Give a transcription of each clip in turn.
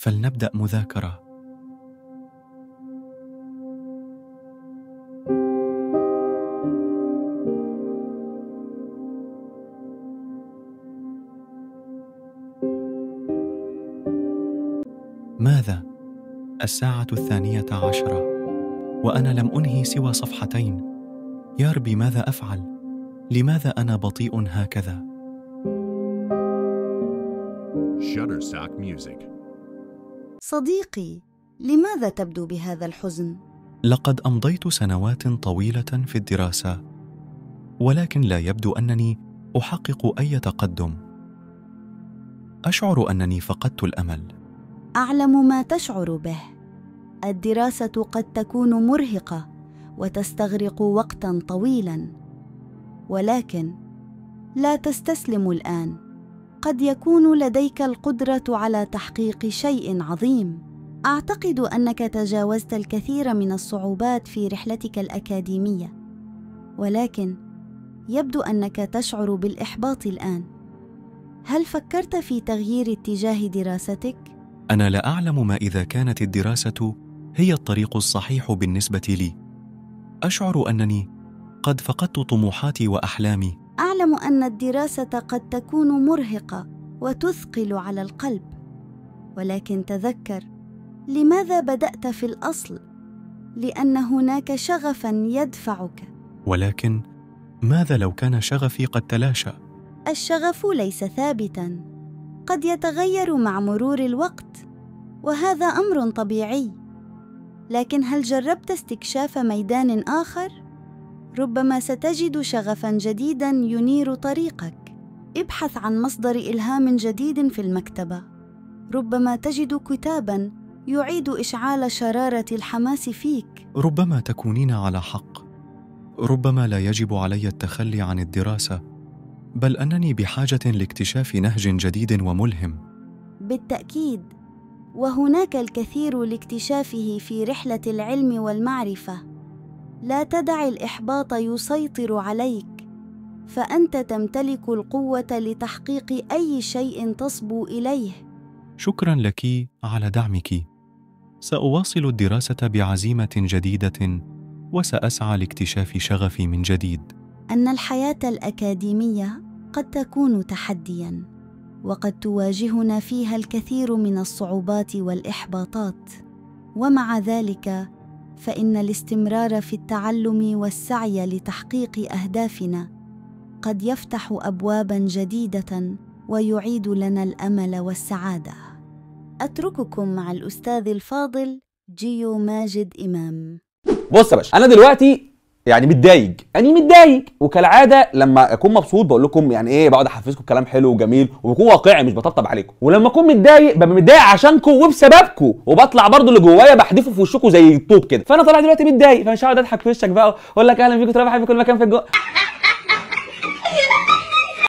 فلنبدأ مذاكرة. ماذا؟ الساعة الثانية عشرة، وأنا لم أنهي سوى صفحتين. يا ربي ماذا أفعل؟ لماذا أنا بطيء هكذا؟ Shutterstock Music صديقي لماذا تبدو بهذا الحزن لقد امضيت سنوات طويله في الدراسه ولكن لا يبدو انني احقق اي تقدم اشعر انني فقدت الامل اعلم ما تشعر به الدراسه قد تكون مرهقه وتستغرق وقتا طويلا ولكن لا تستسلم الان قد يكون لديك القدره على تحقيق شيء عظيم اعتقد انك تجاوزت الكثير من الصعوبات في رحلتك الاكاديميه ولكن يبدو انك تشعر بالاحباط الان هل فكرت في تغيير اتجاه دراستك انا لا اعلم ما اذا كانت الدراسه هي الطريق الصحيح بالنسبه لي اشعر انني قد فقدت طموحاتي واحلامي اعلم ان الدراسه قد تكون مرهقه وتثقل على القلب ولكن تذكر لماذا بدات في الاصل لان هناك شغفا يدفعك ولكن ماذا لو كان شغفي قد تلاشى الشغف ليس ثابتا قد يتغير مع مرور الوقت وهذا امر طبيعي لكن هل جربت استكشاف ميدان اخر ربما ستجد شغفا جديدا ينير طريقك ابحث عن مصدر الهام جديد في المكتبه ربما تجد كتابا يعيد اشعال شراره الحماس فيك ربما تكونين على حق ربما لا يجب علي التخلي عن الدراسه بل انني بحاجه لاكتشاف نهج جديد وملهم بالتاكيد وهناك الكثير لاكتشافه في رحله العلم والمعرفه لا تدع الاحباط يسيطر عليك فانت تمتلك القوه لتحقيق اي شيء تصبو اليه شكرا لك على دعمك ساواصل الدراسه بعزيمه جديده وساسعى لاكتشاف شغفي من جديد ان الحياه الاكاديميه قد تكون تحديا وقد تواجهنا فيها الكثير من الصعوبات والاحباطات ومع ذلك فان الاستمرار في التعلم والسعي لتحقيق اهدافنا قد يفتح ابوابا جديده ويعيد لنا الامل والسعاده اترككم مع الاستاذ الفاضل جيو ماجد امام بص يا باشا انا دلوقتي يعني متضايق اني يعني متضايق وكالعاده لما اكون مبسوط بقول لكم يعني ايه بقعد احفزكم كلام حلو وجميل وبكون واقعي مش بطبطب عليكم ولما اكون متضايق ببقى متضايق عشانكم وبسببكم وبطلع برضو اللي جوايا بحدفه في وشكم زي الطوب كده فانا طالع دلوقتي متضايق فمش هقعد اضحك في وشك بقى اقول لك اهلا بيكم ترى في كل مكان في الجو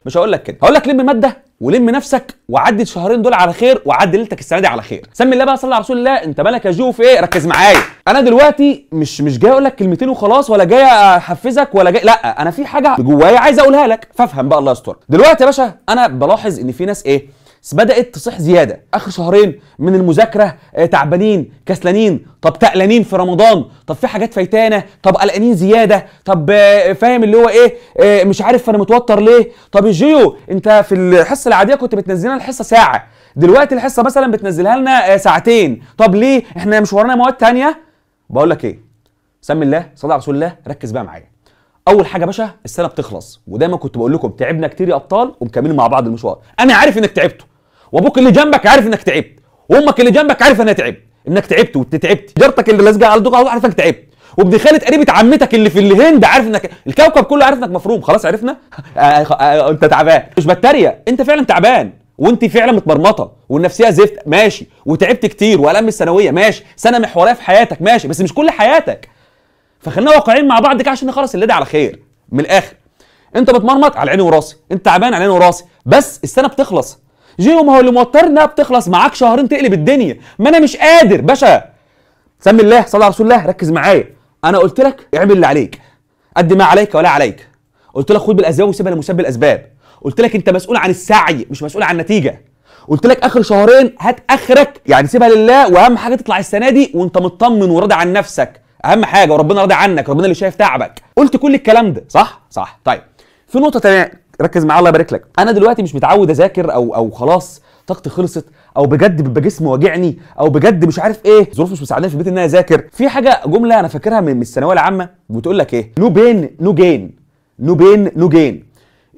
مش هقول لك كده هقول لك لم ماده ولم نفسك وعدي الشهرين دول على خير وعدي ليلتك السنه دي على خير سمي الله بقى صلى على رسول الله انت مالك يا جو في ايه ركز معايا انا دلوقتي مش مش جاي اقول لك كلمتين وخلاص ولا جاي احفزك ولا جاي لا انا في حاجه جوايا عايز اقولها لك فافهم بقى الله يستر دلوقتي يا باشا انا بلاحظ ان في ناس ايه بدات تصح زياده اخر شهرين من المذاكره آه، تعبانين كسلانين طب تقلانين في رمضان طب في حاجات فايتانه طب قلقانين زياده طب آه، فاهم اللي هو ايه آه، مش عارف انا متوتر ليه طب الجيو انت في الحصه العاديه كنت بتنزلنا الحصه ساعه دلوقتي الحصه مثلا بتنزلها لنا ساعتين طب ليه احنا مش ورانا مواد تانية بقول لك ايه سمي الله صلى على رسول الله ركز بقى معايا اول حاجه باشا السنه بتخلص ودايما كنت بقول لكم تعبنا كتير يا ابطال ومكملين مع بعض المشوار انا عارف انك تعبتوا وابوك اللي جنبك عارف انك تعبت وامك اللي جنبك عارف انها تعبت انك تعبت وتتعبت جارتك اللي لازقه على دوقها عارف انك تعبت وابن خاله قريبه عمتك اللي في الهند عارف انك الكوكب كله عارف انك مفروم خلاص عرفنا آه، آه، انت تعبان مش بتريق انت فعلا تعبان وانت فعلا متمرمطه والنفسيه زفت ماشي وتعبت كتير والام الثانويه ماشي سنه محوريه في حياتك ماشي بس مش كل حياتك فخلينا واقعيين مع بعض كده عشان نخلص اللي ده على خير من الاخر انت بتمرمط على عيني وراسي انت تعبان على عيني وراسي بس السنه بتخلص جيو ما هو اللي موتر انها بتخلص معاك شهرين تقلب الدنيا ما انا مش قادر باشا سمي الله صلى على رسول الله ركز معايا انا قلت لك اعمل اللي عليك قد ما عليك ولا عليك قلت لك خد بالاسباب وسيبها لمسبب الاسباب قلت لك انت مسؤول عن السعي مش مسؤول عن النتيجه قلت لك اخر شهرين هات اخرك يعني سيبها لله واهم حاجه تطلع السنه دي وانت مطمن وراضي عن نفسك اهم حاجه وربنا راضي عنك ربنا اللي شايف تعبك قلت كل الكلام ده صح صح طيب في نقطه تانية ركز معايا الله يبارك لك انا دلوقتي مش متعود اذاكر او او خلاص طاقتي خلصت او بجد بيبقى جسمي واجعني او بجد مش عارف ايه ظروف مش مساعداني في البيت ان انا اذاكر في حاجه جمله انا فاكرها من الثانويه العامه بتقول لك ايه نو بين نو جين نو بين نو جين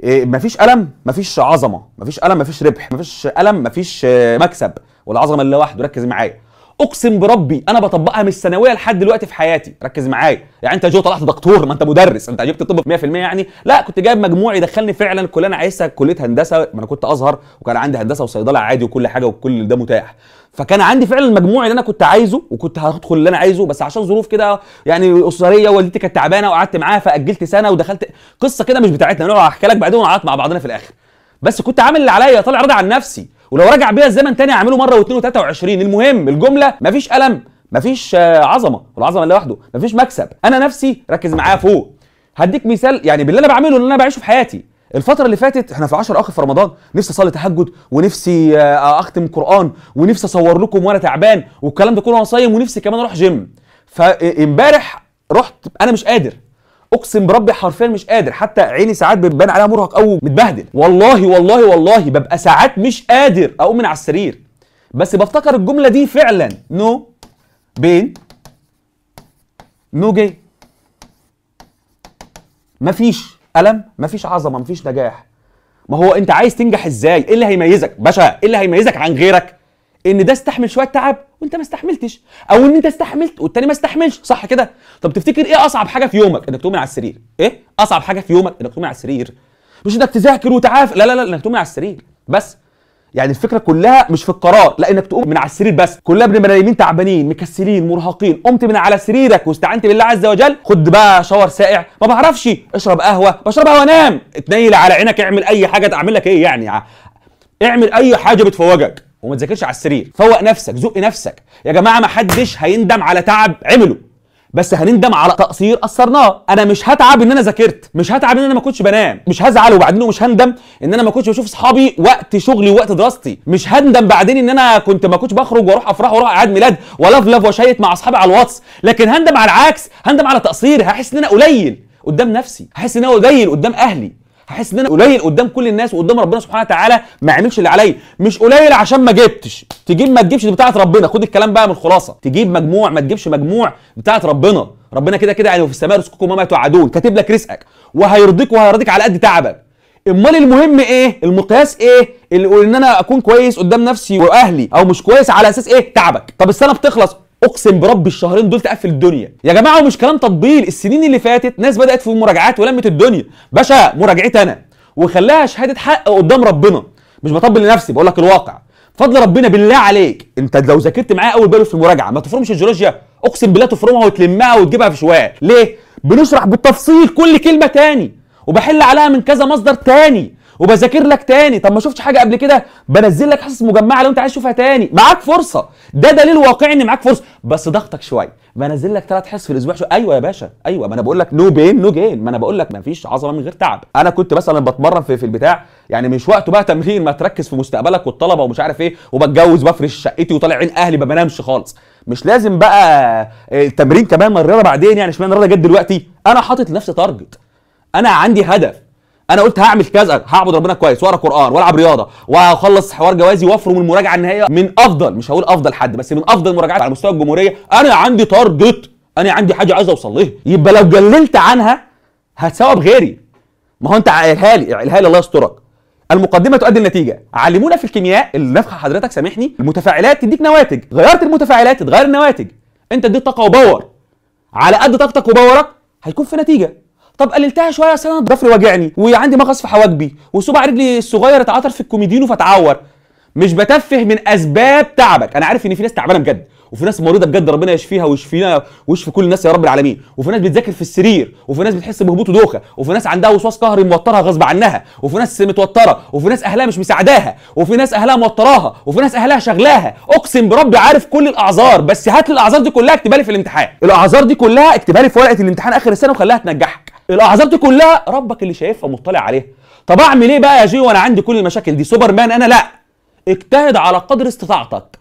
إيه مفيش الم مفيش عظمه مفيش الم مفيش ربح مفيش الم مفيش آه، مكسب والعظمه اللي لوحده ركز معايا اقسم بربي انا بطبقها من الثانويه لحد دلوقتي في حياتي ركز معايا يعني انت جو طلعت دكتور ما انت مدرس انت جبت طب 100% يعني لا كنت جايب مجموع يدخلني فعلا الكليه انا عايزها كليه هندسه ما انا كنت ازهر وكان عندي هندسه وصيدله عادي وكل حاجه وكل ده متاح فكان عندي فعلا المجموع اللي انا كنت عايزه وكنت هدخل اللي انا عايزه بس عشان ظروف كده يعني اسريه والدتي كانت تعبانه وقعدت معاها فاجلت سنه ودخلت قصه كده مش بتاعتنا نقعد احكي لك بعدين ونعيط مع بعضنا في الاخر بس كنت عامل اللي عليا طالع راضي عن نفسي ولو رجع بيها الزمن تاني هعمله مره واثنين وثلاثه وعشرين المهم الجمله مفيش الم مفيش آه، عظمه والعظمه لوحده مفيش مكسب انا نفسي ركز معايا فوق هديك مثال يعني باللي انا بعمله اللي انا بعيشه في حياتي الفترة اللي فاتت احنا في 10 اخر في رمضان نفسي اصلي تهجد ونفسي آه، آه، اختم قرآن ونفسي اصور لكم وانا تعبان والكلام ده كله وانا صايم ونفسي كمان اروح جيم فامبارح رحت انا مش قادر اقسم بربي حرفيا مش قادر حتى عيني ساعات بتبان عليها مرهق او متبهدل والله والله والله ببقى ساعات مش قادر اقوم من على السرير بس بفتكر الجمله دي فعلا نو بين نو جي مفيش الم مفيش عظمه مفيش نجاح ما هو انت عايز تنجح ازاي ايه اللي هيميزك باشا ايه اللي هيميزك عن غيرك ان ده استحمل شويه تعب وانت ما استحملتش او ان انت استحملت والتاني ما استحملش صح كده طب تفتكر ايه اصعب حاجه في يومك انك تقوم على السرير ايه اصعب حاجه في يومك انك تقوم على السرير مش انك تذاكر وتعاف لا لا لا انك تقوم على السرير بس يعني الفكره كلها مش في القرار لا انك تقوم من على السرير بس كلها ابن مريمين تعبانين مكسلين مرهقين قمت من على سريرك واستعنت بالله عز وجل خد بقى شاور ساقع ما بعرفش اشرب قهوه بشرب قهوه اتنيل على عينك اعمل اي حاجه تعمل لك ايه يعني اعمل اي حاجه بتفوجك وما تذاكرش على السرير فوق نفسك زق نفسك يا جماعه ما حدش هيندم على تعب عمله بس هنندم على تقصير قصرناه انا مش هتعب ان انا ذاكرت مش هتعب ان انا ما كنتش بنام مش هزعل وبعدين مش هندم ان انا ما كنتش بشوف اصحابي وقت شغلي ووقت دراستي مش هندم بعدين ان انا كنت ما كنتش بخرج واروح افراح واروح اعياد ميلاد ولفلف وشيت مع اصحابي على الواتس لكن هندم على العكس هندم على تقصير هحس ان انا قليل قدام نفسي هحس ان انا قليل قدام اهلي هحس ان انا قليل قدام كل الناس وقدام ربنا سبحانه وتعالى ما عملش اللي عليا مش قليل عشان ما جبتش تجيب ما تجيبش دي بتاعه ربنا خد الكلام بقى من الخلاصه تجيب مجموع ما تجيبش مجموع بتاعه ربنا ربنا كده كده يعني في السماء رزقكم وما توعدون كاتب لك رزقك وهيرضيك وهيرضيك على قد تعبك امال المهم ايه المقياس ايه اللي ان انا اكون كويس قدام نفسي واهلي او مش كويس على اساس ايه تعبك طب السنه بتخلص اقسم برب الشهرين دول تقفل الدنيا يا جماعه ومش كلام تطبيل السنين اللي فاتت ناس بدات في مراجعات ولمت الدنيا باشا مراجعتي انا وخلاها شهاده حق قدام ربنا مش بطبل لنفسي بقول لك الواقع فضل ربنا بالله عليك انت لو ذاكرت معايا اول بالو في المراجعه ما تفرمش الجيولوجيا اقسم بالله تفرمها وتلمها وتجيبها في شوال ليه بنشرح بالتفصيل كل كلمه تاني وبحل عليها من كذا مصدر تاني وبذاكر لك تاني طب ما شفتش حاجه قبل كده بنزل لك حصص مجمعه لو انت عايز تشوفها تاني معاك فرصه ده دليل واقعي ان معاك فرصه بس ضغطك شويه بنزل لك ثلاث حصص في الاسبوع شو ايوه يا باشا ايوه ما انا بقول لك نو بين نو جين ما انا بقول لك ما فيش عظمه من غير تعب انا كنت مثلا بتمرن في, في البتاع يعني مش وقته بقى تمرين ما تركز في مستقبلك والطلبه ومش عارف ايه وبتجوز بفرش شقتي وطالع عين اهلي ما بنامش خالص مش لازم بقى آه، التمرين كمان ما الرياضه بعدين يعني اشمعنى الرياضه جت دلوقتي انا حاطط لنفسي تارجت انا عندي هدف انا قلت هعمل كذا هعبد ربنا كويس واقرا قران والعب رياضه واخلص حوار جوازي وافرم المراجعه النهائيه من افضل مش هقول افضل حد بس من افضل المراجعات على مستوى الجمهوريه انا عندي تارجت انا عندي حاجه عايز اوصل لها يبقى لو قللت عنها هتساوي بغيري ما هو انت قايلها لي قايلها لي الله يسترك المقدمه تؤدي النتيجه علمونا في الكيمياء النفخه حضرتك سامحني المتفاعلات تديك نواتج غيرت المتفاعلات تتغير النواتج انت اديت طاقه وباور على قد طاقتك وباورك هيكون في نتيجه طب قللتها شويه اصل انا الضفر واجعني وعندي مغص في حواجبي وصباع رجلي الصغير اتعطر في الكوميدينو فتعور مش بتفه من اسباب تعبك انا عارف ان في ناس تعبانه بجد وفي ناس مريضه بجد ربنا يشفيها ويشفينا ويشفي كل الناس يا رب العالمين وفي ناس بتذاكر في السرير وفي ناس بتحس بهبوط ودوخه وفي ناس عندها وسواس قهري موترها غصب عنها وفي ناس متوتره وفي ناس اهلها مش مساعداها وفي ناس اهلها موتراها وفي ناس اهلها شغلاها اقسم بربي عارف كل الاعذار بس هات لي الاعذار دي كلها اكتبها لي في الامتحان الاعذار دي كلها اكتبها لي في ورقه الامتحان اخر السنه وخليها تنجحها الاعذار دي كلها ربك اللي شايفها ومطلع عليها طب اعمل ايه بقى يا جي وانا عندي كل المشاكل دي سوبر مان انا لا اجتهد على قدر استطاعتك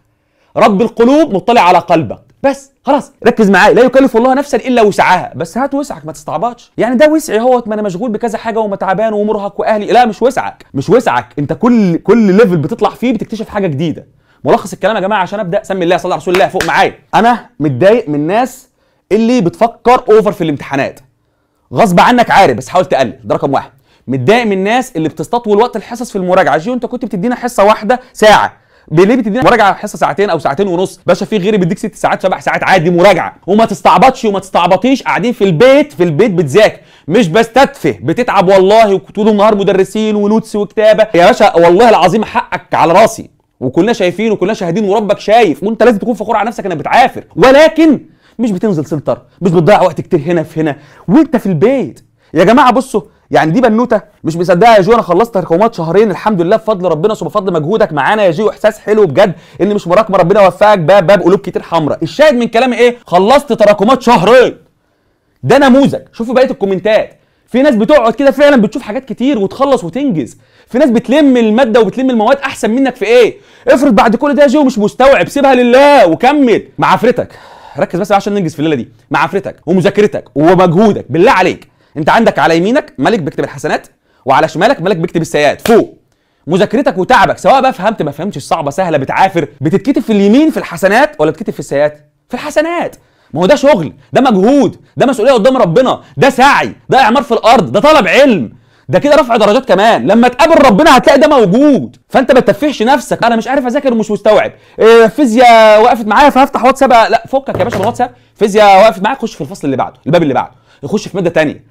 رب القلوب مطلع على قلبك بس خلاص ركز معايا لا يكلف الله نفسا الا وسعها بس هات وسعك ما تستعبطش يعني ده وسعي اهوت ما انا مشغول بكذا حاجه وما تعبان ومرهق واهلي لا مش وسعك مش وسعك انت كل كل ليفل بتطلع فيه بتكتشف حاجه جديده ملخص الكلام يا جماعه عشان ابدا سمي الله صلى على رسول الله فوق معايا انا متضايق من الناس اللي بتفكر اوفر في الامتحانات غصب عنك عارف بس حاول تقلل ده رقم واحد متضايق من الناس اللي بتستطول وقت الحصص في المراجعه جيو انت كنت بتدينا حصه واحده ساعه ليه بتدينا مراجعه حصه ساعتين او ساعتين ونص باشا في غيري بيديك ست ساعات سبع ساعات عادي مراجعه وما تستعبطش وما تستعبطيش قاعدين في البيت في البيت بتذاكر مش بس تدفه بتتعب والله وطول النهار مدرسين ونوتس وكتابه يا باشا والله العظيم حقك على راسي وكلنا شايفين وكلنا شاهدين وربك شايف وانت لازم تكون فخور على نفسك انك بتعافر ولكن مش بتنزل سلتر مش بتضيع وقت كتير هنا في هنا وانت في البيت يا جماعه بصوا يعني دي بنوته مش مصدقه يا جو انا خلصت تراكمات شهرين الحمد لله بفضل ربنا وبفضل مجهودك معانا يا جو احساس حلو بجد ان مش مراكمه ربنا وفقك باب باب قلوب كتير حمراء الشاهد من كلامي ايه خلصت تراكمات شهرين ده نموذج شوفوا بقيه الكومنتات في ناس بتقعد كده فعلا بتشوف حاجات كتير وتخلص وتنجز في ناس بتلم الماده وبتلم المواد احسن منك في ايه افرض بعد كل ده يا جو مش مستوعب سيبها لله وكمل مع عفرتك ركز بس عشان ننجز في الليله دي مع عفرتك ومذاكرتك ومجهودك بالله عليك انت عندك على يمينك ملك بيكتب الحسنات وعلى شمالك ملك بيكتب السيئات فوق مذاكرتك وتعبك سواء بقى فهمت ما فهمتش صعبه سهله بتعافر بتتكتب في اليمين في الحسنات ولا بتتكتب في السيئات في الحسنات ما هو ده شغل ده مجهود ده مسؤوليه قدام ربنا ده سعي ده اعمار في الارض ده طلب علم ده كده رفع درجات كمان لما تقابل ربنا هتلاقي ده موجود فانت ما تتفهش نفسك انا مش عارف اذاكر ومش مستوعب إيه فيزياء وقفت معايا فهفتح واتساب لا فكك يا باشا من واتساب فيزياء وقفت معايا خش في الفصل اللي بعده الباب اللي بعده يخش في ماده ثانيه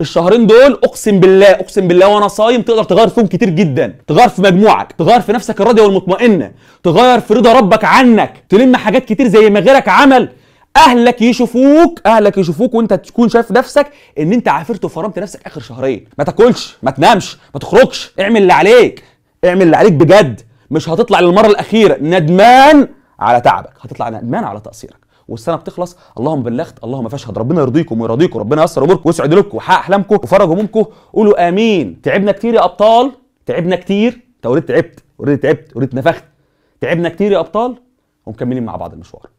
الشهرين دول اقسم بالله اقسم بالله وانا صايم تقدر تغير فيهم كتير جدا تغير في مجموعك تغير في نفسك الراضيه والمطمئنه تغير في رضا ربك عنك تلم حاجات كتير زي ما غيرك عمل اهلك يشوفوك اهلك يشوفوك وانت تكون شايف نفسك ان انت عافرت وفرمت نفسك اخر شهرين ما تاكلش ما تنامش ما تخرجش اعمل اللي عليك اعمل اللي عليك بجد مش هتطلع للمره الاخيره ندمان على تعبك هتطلع ندمان على تقصيرك والسنه بتخلص اللهم بلغت اللهم فاشهد ربنا يرضيكم ويرضيكم ربنا ييسر اموركم ويسعد لكم ويحقق احلامكم وفرج همومكم قولوا امين تعبنا كتير يا ابطال تعبنا كتير انت تعبت اوريدي تعبت اوريدي نفخت تعبنا كتير يا ابطال ومكملين مع بعض المشوار